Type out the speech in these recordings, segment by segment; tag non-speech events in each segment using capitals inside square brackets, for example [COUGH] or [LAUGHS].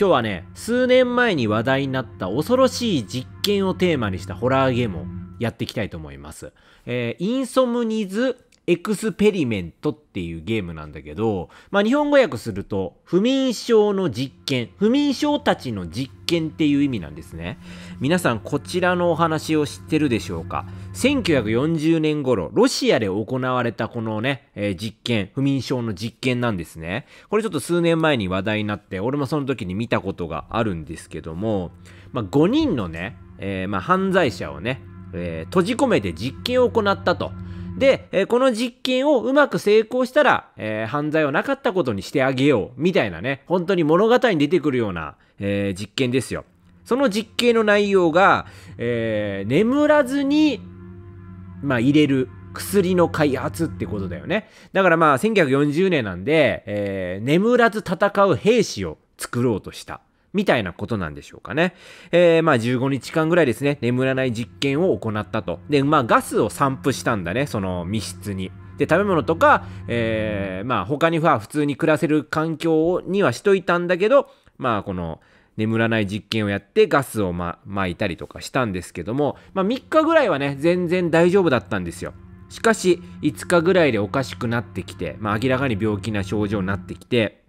今日はね、数年前に話題になった恐ろしい実験をテーマにしたホラーゲームをやっていきたいと思います。えー、インソムニズエクスペリメントっていうゲームなんだけど、まあ、日本語訳すると、不眠症の実験、不眠症たちの実験っていう意味なんですね。皆さん、こちらのお話を知ってるでしょうか ?1940 年頃、ロシアで行われたこのね、えー、実験、不眠症の実験なんですね。これちょっと数年前に話題になって、俺もその時に見たことがあるんですけども、まあ、5人のね、えー、まあ、犯罪者をね、えー、閉じ込めて実験を行ったと。で、えこの実験をうまく成功したら、えー、犯罪をなかったことにしてあげよう、みたいなね、本当に物語に出てくるような、えー、実験ですよ。その実験の内容が、えー、眠らずに、まあ、入れる薬の開発ってことだよね。だからまあ、1940年なんで、え眠らず戦う兵士を作ろうとした。みたいなことなんでしょうかね。えー、まあ15日間ぐらいですね、眠らない実験を行ったと。で、まあガスを散布したんだね、その密室に。で、食べ物とか、えー、まあ他には普通に暮らせる環境にはしといたんだけど、まあこの、眠らない実験をやってガスをま、いたりとかしたんですけども、まあ、3日ぐらいはね、全然大丈夫だったんですよ。しかし、5日ぐらいでおかしくなってきて、まあ、明らかに病気な症状になってきて、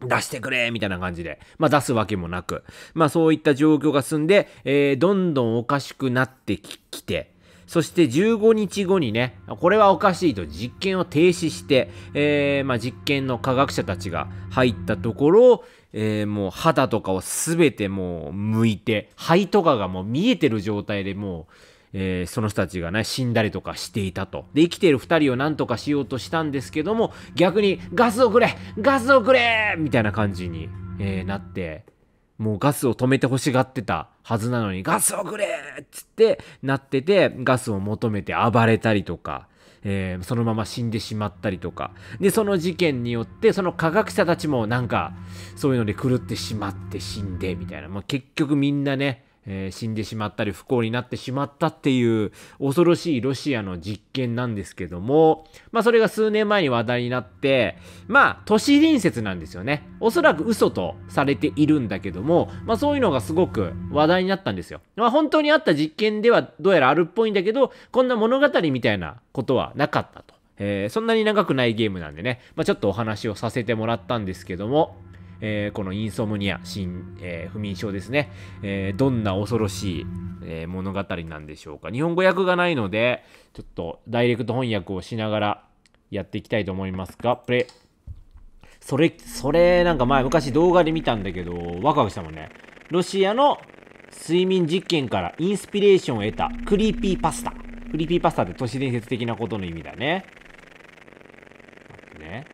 出してくれみたいな感じで、まあ出すわけもなく、まあそういった状況が進んで、えー、どんどんおかしくなってきて、そして15日後にね、これはおかしいと実験を停止して、えー、まあ、実験の科学者たちが入ったところ、えー、もう肌とかを全てもう剥いて、肺とかがもう見えてる状態でもう、えー、その人たちがね、死んだりとかしていたと。で、生きている2人を何とかしようとしたんですけども、逆にガスをくれガスをくれみたいな感じに、えー、なって、もうガスを止めて欲しがってたはずなのに、ガスをくれっつってなってて、ガスを求めて暴れたりとか、えー、そのまま死んでしまったりとか。で、その事件によって、その科学者たちもなんか、そういうので狂ってしまって死んで、みたいな。まあ、結局みんなね、えー、死んでしまったり不幸になってしまったっていう恐ろしいロシアの実験なんですけども、まあそれが数年前に話題になって、まあ都市伝説なんですよね。おそらく嘘とされているんだけども、まあそういうのがすごく話題になったんですよ。まあ本当にあった実験ではどうやらあるっぽいんだけど、こんな物語みたいなことはなかったと。えー、そんなに長くないゲームなんでね、まあ、ちょっとお話をさせてもらったんですけども、えー、このインソムニア、新、えー、不眠症ですね、えー、どんな恐ろしい、え物語なんでしょうか。日本語訳がないので、ちょっとダイレクト翻訳をしながらやっていきたいと思いますが、プレ、それ、それなんか前昔動画で見たんだけど、ワクワクしたもんね。ロシアの睡眠実験からインスピレーションを得たクリーピーパスタ。クリーピーパスタって都市伝説的なことの意味だね。ね。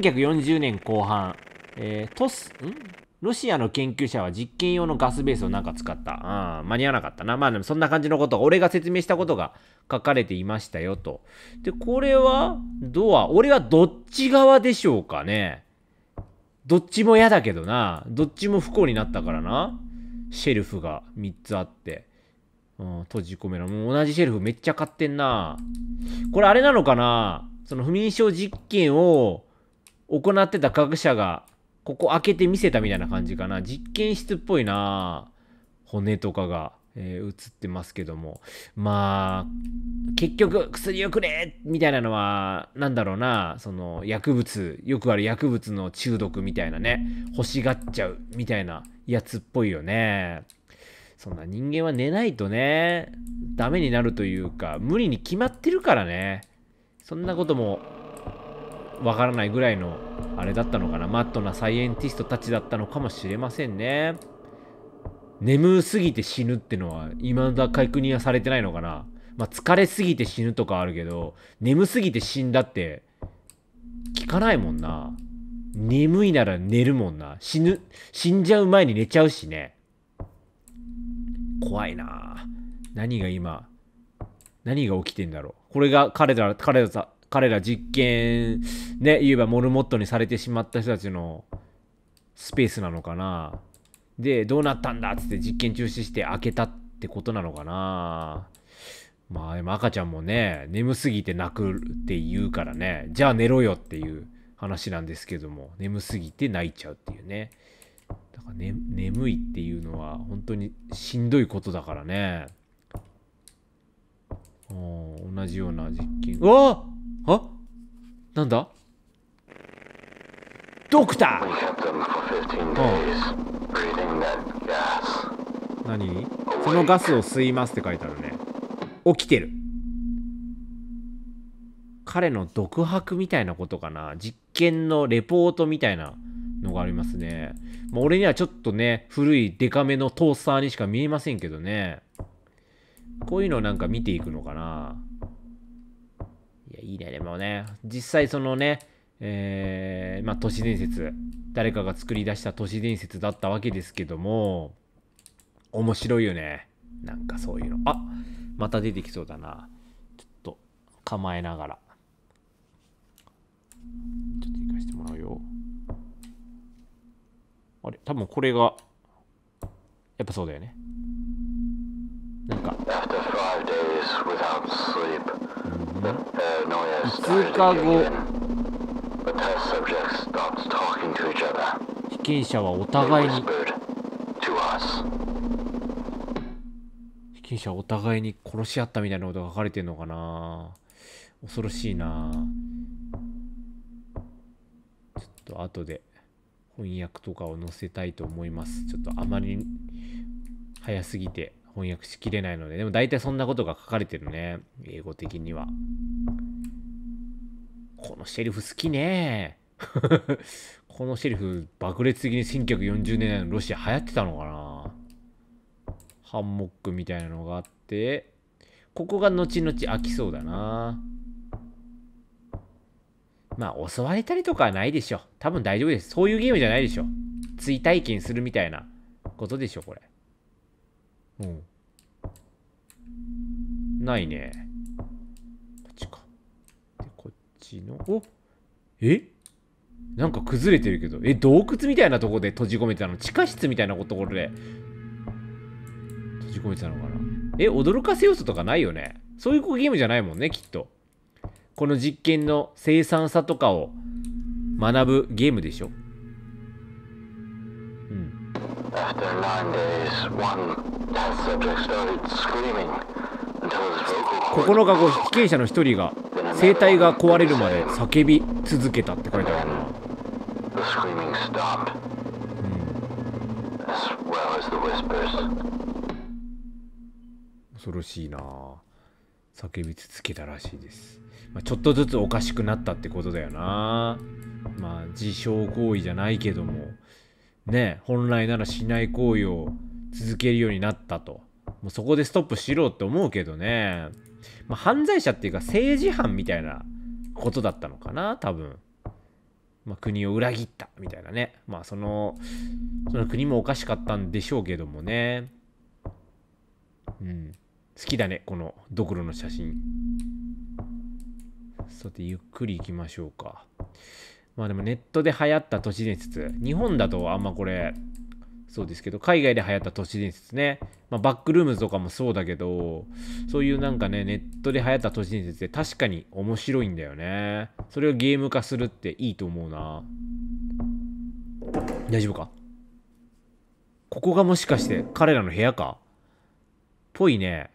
1940年後半、えー、トス、んロシアの研究者は実験用のガスベースをなんか使った。うん、間に合わなかったな。まあでもそんな感じのことが、俺が説明したことが書かれていましたよと。で、これはドア。俺はどっち側でしょうかね。どっちも嫌だけどな。どっちも不幸になったからな。シェルフが3つあって。うん、閉じ込めろ。もう同じシェルフめっちゃ買ってんな。これあれなのかなその不眠症実験を行ってた科学者が、ここ開けて見せたみたいな感じかな。実験室っぽいな骨とかが、えー、映ってますけども。まあ、結局、薬をくれみたいなのは、なんだろうな、その、薬物、よくある薬物の中毒みたいなね、欲しがっちゃうみたいなやつっぽいよね。そんな人間は寝ないとね、ダメになるというか、無理に決まってるからね。そんなこともわからないぐらいのあれだったのかなマットなサイエンティストたちだったのかもしれませんね眠すぎて死ぬってのは未だ確認はされてないのかなまあ疲れすぎて死ぬとかあるけど眠すぎて死んだって聞かないもんな眠いなら寝るもんな死ぬ死んじゃう前に寝ちゃうしね怖いな何が今何が起きてんだろうこれが彼ら彼ら彼ら実験、ね、言えばモルモットにされてしまった人たちのスペースなのかな。で、どうなったんだっつって実験中止して開けたってことなのかな。まあでも赤ちゃんもね、眠すぎて泣くって言うからね、じゃあ寝ろよっていう話なんですけども、眠すぎて泣いちゃうっていうね。だから、ね、眠いっていうのは本当にしんどいことだからね。同じような実験。うわあなんだドクター何そのガスを吸いますって書いてあるね起きてる彼の独白みたいなことかな実験のレポートみたいなのがありますね、まあ、俺にはちょっとね古いデカめのトースターにしか見えませんけどねこういうのをなんか見ていくのかないや、いいね。でもね、実際そのね、えー、まあ、都市伝説、誰かが作り出した都市伝説だったわけですけども、面白いよね。なんかそういうの。あまた出てきそうだな。ちょっと構えながら。ちょっと行かせてもらうよ。あれ多分これが、やっぱそうだよね。なんか。After five days without sleep. 5日後被験者はお互いに被験者はお互いに殺し合ったみたいなことが書かれてるのかな恐ろしいなちょっと後で翻訳とかを載せたいと思いますちょっとあまり早すぎて翻訳しきれないので、でも大体そんなことが書かれてるね。英語的には。このシェリフ好きね [LAUGHS] このシェリフ、爆裂的に1940年代のロシア流行ってたのかなハンモックみたいなのがあって、ここが後々飽きそうだな。まあ、襲われたりとかはないでしょ。多分大丈夫です。そういうゲームじゃないでしょ。追体験するみたいなことでしょ、これ。うん。ないね。こっちか。で、こっちの、おえなんか崩れてるけど。え、洞窟みたいなとこで閉じ込めてたの地下室みたいなところで閉じ込めてたのかなえ、驚かせ要素とかないよね。そういうゲームじゃないもんね、きっと。この実験の生産さとかを学ぶゲームでしょ。うん。9日後被験者の1人が声帯が壊れるまで叫び続けたって書いてあるな、うん、恐ろしいな叫び続けたらしいです、まあ、ちょっとずつおかしくなったってことだよなまあ自傷行為じゃないけどもね本来ならしない行為を続けるようになったと。もうそこでストップしろって思うけどね。まあ、犯罪者っていうか政治犯みたいなことだったのかな、多分。まあ、国を裏切ったみたいなね。まあその、その国もおかしかったんでしょうけどもね。うん。好きだね、このドクロの写真。さて、ゆっくり行きましょうか。まあでもネットで流行った都市伝説。日本だとあんまこれそうですけど、海外で流行った都市伝説ね。まあ、バックルームズとかもそうだけど、そういうなんかね、ネットで流行った都市伝説って確かに面白いんだよね。それをゲーム化するっていいと思うな。大丈夫かここがもしかして彼らの部屋かぽいね。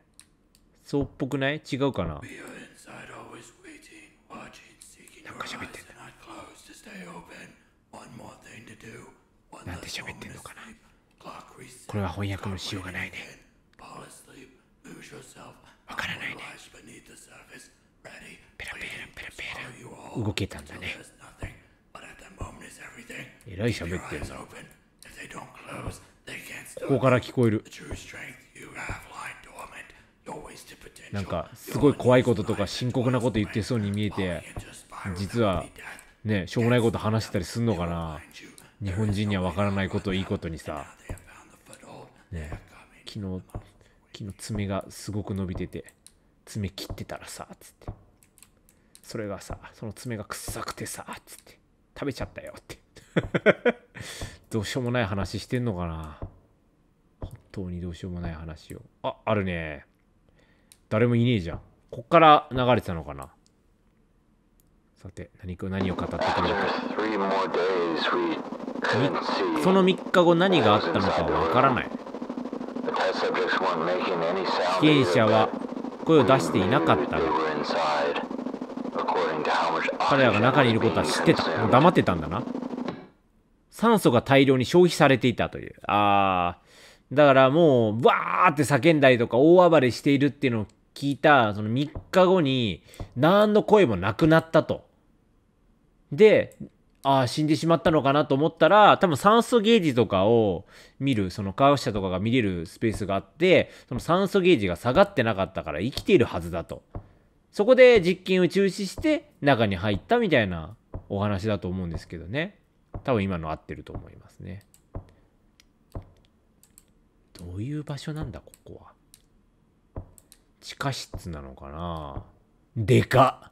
そうっぽくない違うかななんか喋ってんだ。なんて喋ってんだこれは翻訳のしようがないね。わからないね。ペラペラペラペラ。動けたんだね。えらい喋ってる。ここから聞こえる。なんかすごい怖いこととか深刻なこと言ってそうに見えて実はねしょうもないこと話してたりすんのかな日本人にはわからないことをいいことにさね昨日、昨日爪がすごく伸びてて、爪切ってたらさ、つって。それがさ、その爪が臭くてさ、つって。食べちゃったよって。[LAUGHS] どうしようもない話してんのかな本当にどうしようもない話を。あ、あるね。誰もいねえじゃん。こっから流れてたのかなさて、何か何を語ってくれるか。その3日後何があったのかわからない。被験者は声を出していなかったが彼らが中にいることは知ってた黙ってたんだな酸素が大量に消費されていたというあーだからもうわーって叫んだりとか大暴れしているっていうのを聞いたその3日後に何の声もなくなったとでああ、死んでしまったのかなと思ったら、多分酸素ゲージとかを見る、その科学者とかが見れるスペースがあって、その酸素ゲージが下がってなかったから生きているはずだと。そこで実験を中止して中に入ったみたいなお話だと思うんですけどね。多分今の合ってると思いますね。どういう場所なんだ、ここは。地下室なのかなでかっ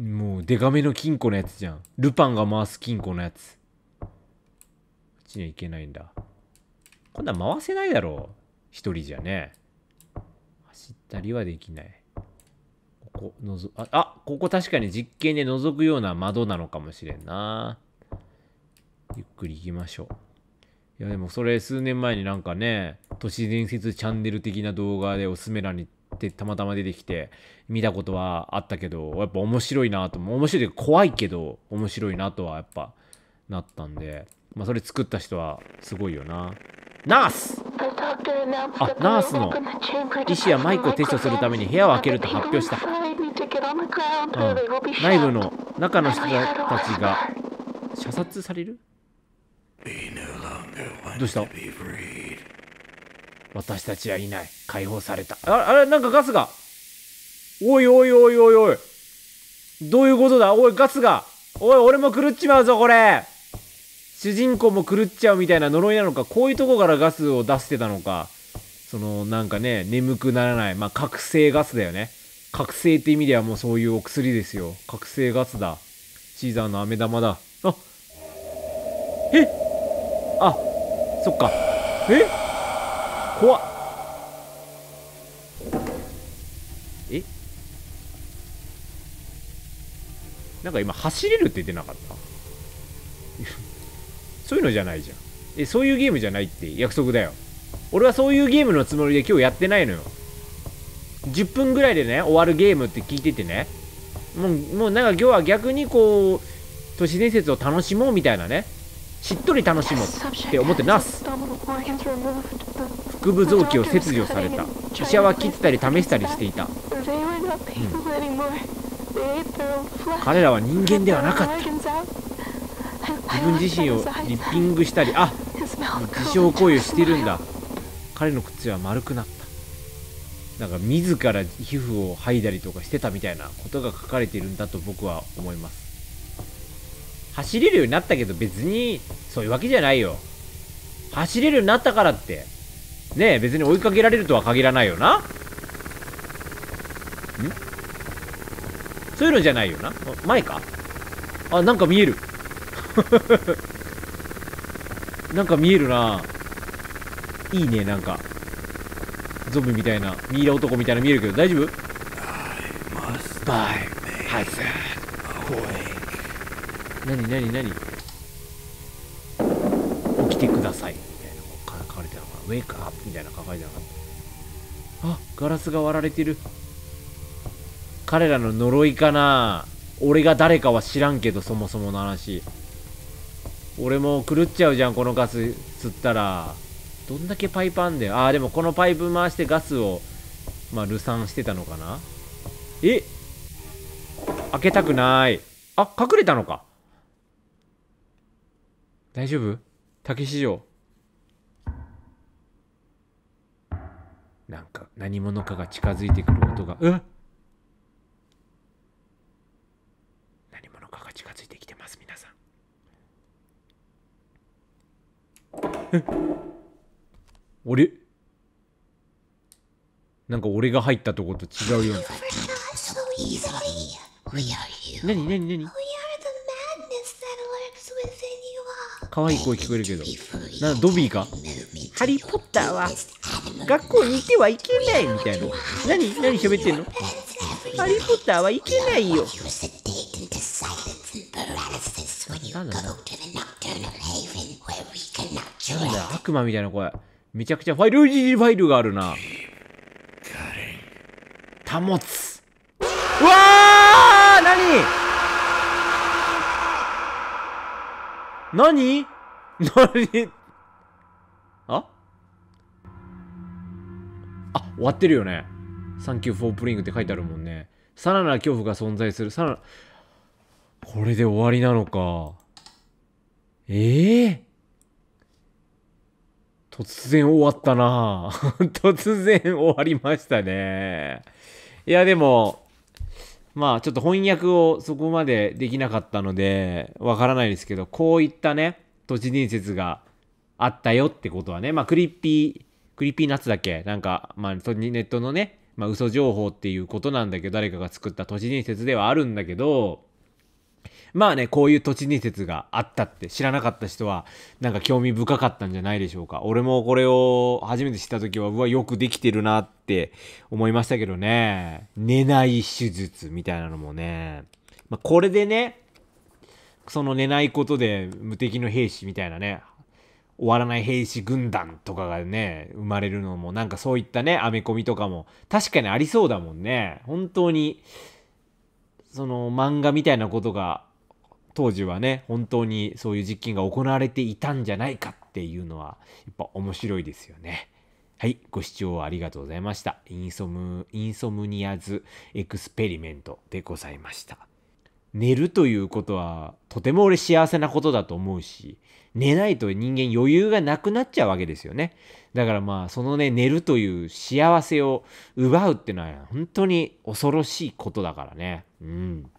もうデカめの金庫のやつじゃん。ルパンが回す金庫のやつ。こっちには行けないんだ。今度は回せないだろう。一人じゃね。走ったりはできない。ここ、のぞ、あ、あここ確かに実験で覗くような窓なのかもしれんな。ゆっくり行きましょう。いやでもそれ数年前になんかね、都市伝説チャンネル的な動画でおすすめ欄にってたまたま出てきて見たことはあったけどやっぱ面白いなと面白い怖いけど面白いなとはやっぱなったんで、まあ、それ作った人はすごいよな。ナースあナースの医師やマイクを撤去するために部屋を開けると発表した、うん、内部の中の人たちが射殺されるどうした私たちはいない。解放された。あれ、なんかガスが。おいおいおいおいおい。どういうことだおい、ガスが。おい、俺も狂っちまうぞ、これ。主人公も狂っちゃうみたいな呪いなのか、こういうとこからガスを出してたのか、その、なんかね、眠くならない。まあ、覚醒ガスだよね。覚醒って意味ではもうそういうお薬ですよ。覚醒ガスだ。シーザーの飴玉だ。あえあ、そっか。え怖っえなんか今走れるって言ってなかった [LAUGHS] そういうのじゃないじゃんえそういうゲームじゃないって約束だよ俺はそういうゲームのつもりで今日やってないのよ10分ぐらいでね終わるゲームって聞いててねもうもうなんか今日は逆にこう都市伝説を楽しもうみたいなねしっとり楽しもうって思ってます腹部臓器を切除された医者は切ったり試したりしていた、うん、彼らは人間ではなかった自分自身をリッピングしたりあ自傷行為をしてるんだ彼の口は丸くなったなんか自ら皮膚を剥いだりとかしてたみたいなことが書かれているんだと僕は思います走れるようになったけど別にそういうわけじゃないよ走れるようになったからって。ねえ、別に追いかけられるとは限らないよな。んそういうのじゃないよな。前かあ、なんか見える。[LAUGHS] なんか見えるないいね、なんか。ゾンビみたいな、ミイラ男みたいな見えるけど、大丈夫バイ、ハイセッ、ホイ。なになになに書いてなかったあガラスが割られてる彼らの呪いかな俺が誰かは知らんけどそもそもの話俺も狂っちゃうじゃんこのガス吸ったらどんだけパイプあんだよああでもこのパイプ回してガスをまあ流産してたのかなえ開けたくないあ隠れたのか大丈夫竹市場なんか何者かが近づいてくる音が「うん何者かが近づいてきてます皆さん」あれなんか俺が入ったとこと違うような。何何何可愛い声聞こえるけど。な、ドビーかハリーポッターは学校にいてはいけないみたいな。何、何喋ってんのハリーポッターはいけないよ。なんだなんだ悪魔みたいな声。めちゃくちゃファイル、ファイルがあるな。保つ。うわー何何何ああ、終わってるよね。サンキューフォープリングって書いてあるもんね。さらなる恐怖が存在する。さらこれで終わりなのか。ええー、突然終わったな [LAUGHS] 突然終わりましたね。いや、でも、まあちょっと翻訳をそこまでできなかったのでわからないですけどこういったね都市伝説があったよってことはねまあクリッピークリッピーナッツだけなんかまあネットのねまあ嘘情報っていうことなんだけど誰かが作った都市伝説ではあるんだけどまあね、こういう土地に説があったって知らなかった人は、なんか興味深かったんじゃないでしょうか。俺もこれを初めて知った時は、うわ、よくできてるなって思いましたけどね。寝ない手術みたいなのもね。まあ、これでね、その寝ないことで無敵の兵士みたいなね、終わらない兵士軍団とかがね、生まれるのも、なんかそういったね、アメコミとかも、確かにありそうだもんね。本当に、その漫画みたいなことが当時はね本当にそういう実験が行われていたんじゃないかっていうのはやっぱ面白いですよね。はい、ご視聴ありがとうございました。インソム、インソムニアズエクスペリメントでございました。寝るということはとても俺幸せなことだと思うし寝ないと人間余裕がなくなっちゃうわけですよねだからまあそのね寝るという幸せを奪うっていうのは本当に恐ろしいことだからねうん。